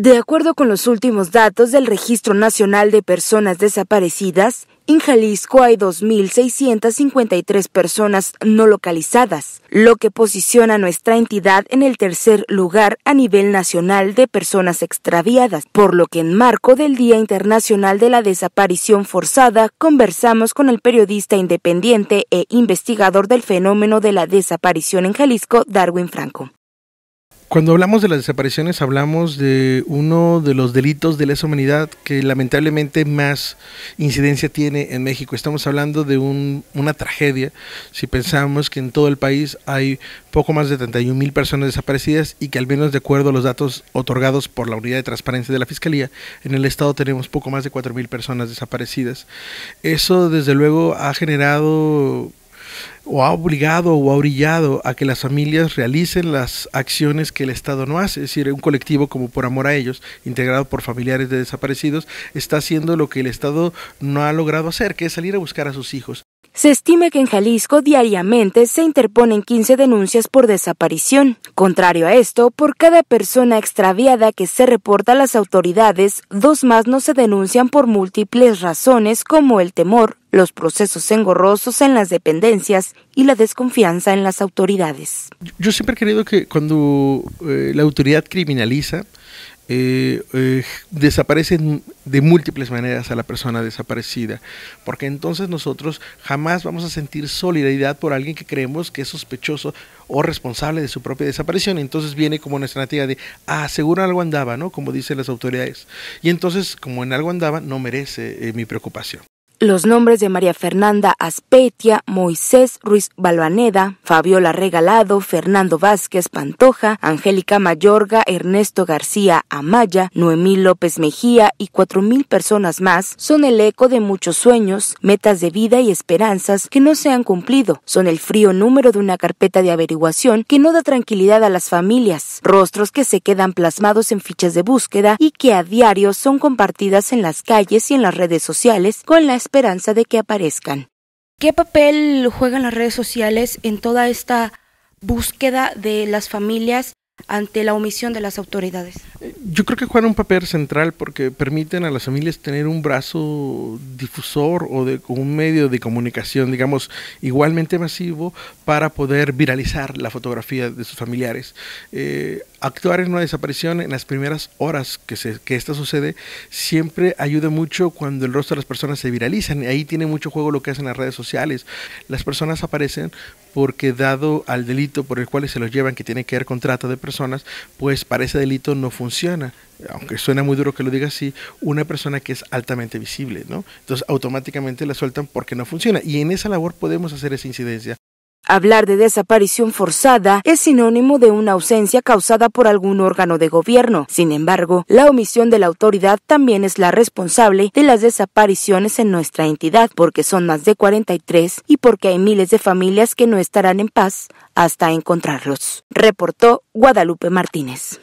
De acuerdo con los últimos datos del Registro Nacional de Personas Desaparecidas, en Jalisco hay 2.653 personas no localizadas, lo que posiciona a nuestra entidad en el tercer lugar a nivel nacional de personas extraviadas, por lo que en marco del Día Internacional de la Desaparición Forzada conversamos con el periodista independiente e investigador del fenómeno de la desaparición en Jalisco, Darwin Franco. Cuando hablamos de las desapariciones, hablamos de uno de los delitos de lesa humanidad que lamentablemente más incidencia tiene en México. Estamos hablando de una tragedia si pensamos que en todo el país hay poco más de 31 mil personas desaparecidas y que al menos de acuerdo a los datos otorgados por la Unidad de Transparencia de la Fiscalía, en el Estado tenemos poco más de 4 mil personas desaparecidas. Eso desde luego ha generado o ha obligado o ha orillado a que las familias realicen las acciones que el Estado no hace, es decir, un colectivo como por amor a ellos, integrado por familiares de desaparecidos, está haciendo lo que el Estado no ha logrado hacer, que es salir a buscar a sus hijos. Se estima que en Jalisco diariamente se interponen 15 denuncias por desaparición. Contrario a esto, por cada persona extraviada que se reporta a las autoridades, dos más no se denuncian por múltiples razones como el temor, los procesos engorrosos en las dependencias y la desconfianza en las autoridades. Yo siempre he creído que cuando eh, la autoridad criminaliza, eh, eh, desaparecen de múltiples maneras a la persona desaparecida, porque entonces nosotros jamás vamos a sentir solidaridad por alguien que creemos que es sospechoso o responsable de su propia desaparición. Entonces viene como nuestra nativa de, ah, seguro algo andaba, ¿no? Como dicen las autoridades. Y entonces, como en algo andaba, no merece eh, mi preocupación. Los nombres de María Fernanda Aspetia, Moisés Ruiz Balvaneda, Fabiola Regalado, Fernando Vázquez Pantoja, Angélica Mayorga, Ernesto García Amaya, Noemí López Mejía y cuatro mil personas más son el eco de muchos sueños, metas de vida y esperanzas que no se han cumplido. Son el frío número de una carpeta de averiguación que no da tranquilidad a las familias, rostros que se quedan plasmados en fichas de búsqueda y que a diario son compartidas en las calles y en las redes sociales con la esperanza de que aparezcan. ¿Qué papel juegan las redes sociales en toda esta búsqueda de las familias ante la omisión de las autoridades? Yo creo que juegan un papel central porque permiten a las familias tener un brazo difusor o de, un medio de comunicación, digamos, igualmente masivo para poder viralizar la fotografía de sus familiares. Eh, actuar en una desaparición en las primeras horas que, se, que esta sucede siempre ayuda mucho cuando el rostro de las personas se viralizan. Ahí tiene mucho juego lo que hacen las redes sociales. Las personas aparecen porque dado al delito por el cual se los llevan, que tiene que ver con trata de personas, pues para ese delito no funciona. Aunque suena muy duro que lo diga así, una persona que es altamente visible, ¿no? Entonces automáticamente la sueltan porque no funciona. Y en esa labor podemos hacer esa incidencia. Hablar de desaparición forzada es sinónimo de una ausencia causada por algún órgano de gobierno. Sin embargo, la omisión de la autoridad también es la responsable de las desapariciones en nuestra entidad, porque son más de 43 y porque hay miles de familias que no estarán en paz hasta encontrarlos, reportó Guadalupe Martínez.